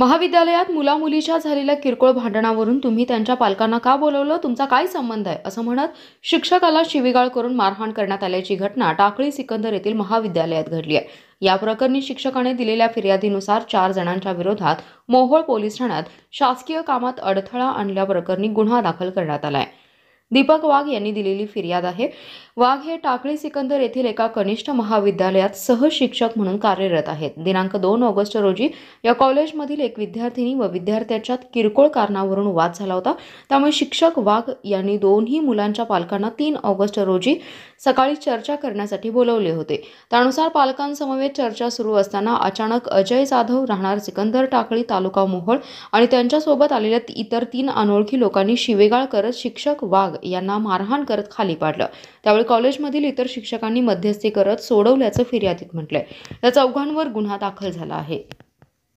महाविद्यालयात मुलामुलीच्या झालेल्या किरकोळ भांडणावरून तुम्ही त्यांच्या पालकांना का बोलवलं तुमचा काय संबंध आहे असं म्हणत शिक्षकाला शिवीगाळ करून मारहाण करण्यात आल्याची घटना टाकळी सिकंदर येथील महाविद्यालयात घडली आहे या प्रकरणी शिक्षकाने दिलेल्या फिर्यादीनुसार चार जणांच्या विरोधात मोहोळ पोलीस ठाण्यात शासकीय कामात अडथळा आणल्याप्रकरणी गुन्हा दाखल करण्यात आला आहे दीपक वाघ यांनी दिलेली फिर्याद आहे वाघ हे टाकळी सिकंदर येथील एका कनिष्ठ महाविद्यालयात सहशिक्षक म्हणून कार्यरत आहेत दिनांक दोन ऑगस्ट रोजी या कॉलेजमधील एक विद्यार्थिनी व विद्यार्थ्याच्यात किरकोळ कारणावरून वाद झाला होता त्यामुळे शिक्षक वाघ यांनी दोन्ही मुलांच्या पालकांना तीन ऑगस्ट रोजी सकाळी चर्चा करण्यासाठी बोलवले होते त्यानुसार पालकांसमवेत चर्चा सुरू असताना अचानक अजय जाधव राहणार सिकंदर टाकळी तालुका मोहोळ आणि त्यांच्यासोबत आलेल्या इतर तीन अनोळखी लोकांनी शिवेगाळ करत शिक्षक वाघ यांना मारहाण करत खाली पाडलं त्यावेळी कॉलेजमधील इतर शिक्षकांनी मध्यस्थी करत सोडवल्याचं फिर्यादीत म्हटलंय या चौघांवर गुन्हा दाखल झाला आहे